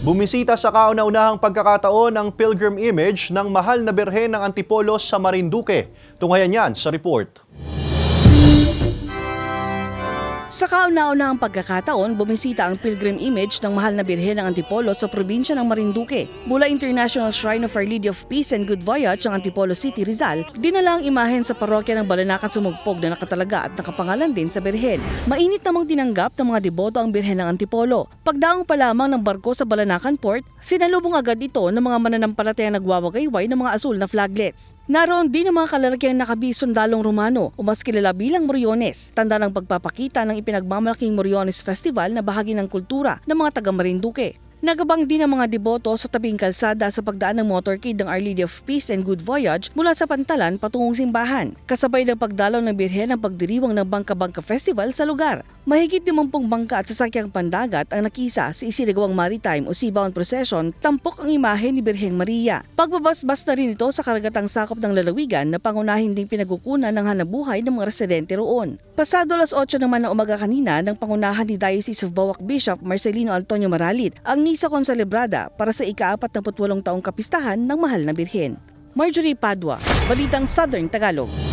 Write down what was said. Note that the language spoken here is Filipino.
Bumisita sa kauna-unahang pagkakataon ng pilgrim image ng mahal na berhen ng Antipolo sa Marinduque. Tunghayan yan sa report. Sa kauna-unahang pagkakataon, bumisita ang pilgrim image ng Mahal na Birhen ng Antipolo sa probinsya ng Marinduque. Mula International Shrine of Our Lady of Peace and Good Voyage ng Antipolo City, Rizal, dinala ang imahen sa parokya ng Balanakat Sumugpog na nakatalaga at nakapangalan din sa Birhen. Mainit namang tinanggap ng mga deboto ang Birhen ng Antipolo. Pagdaong pa lamang ng barko sa Balanakan Port, sinalubong agad ito ng mga mananampalataya nagwawagayway ng mga asul na flaglets. Naroon din ang mga kalalakiang nakabi dalong Romano o mas kilala bilang Moriones, tanda ng pagpapakita ng ipinagmamalaking Moriones Festival na bahagi ng kultura ng mga taga Marinduque. Nagabang din ang mga deboto sa tabing kalsada sa pagdaan ng motorcade ng Our Lady of Peace and Good Voyage mula sa pantalan patungong simbahan, kasabay ng pagdalaw ng birhen ng pagdiriwang ng Bangka Bangka Festival sa lugar. Mahigit 50 bangka at sasakyang pandagat ang nakisa sa isinagawang maritime o seabound procession, tampok ang imahe ni Birheng Maria. Pagbabasbas na rin ito sa karagatang sakop ng lalawigan na pangunahin ding pinagkukunan ng hanabuhay ng mga residente roon. Pasado alas 8 naman ng umaga kanina ng pangunahan ni Diocese of Bawak Bishop Marcelino Antonio Maralit ang misa conselebrada para sa ika-48 taong kapistahan ng Mahal na Birhen. Marjorie Padua, Balitang Southern Tagalog.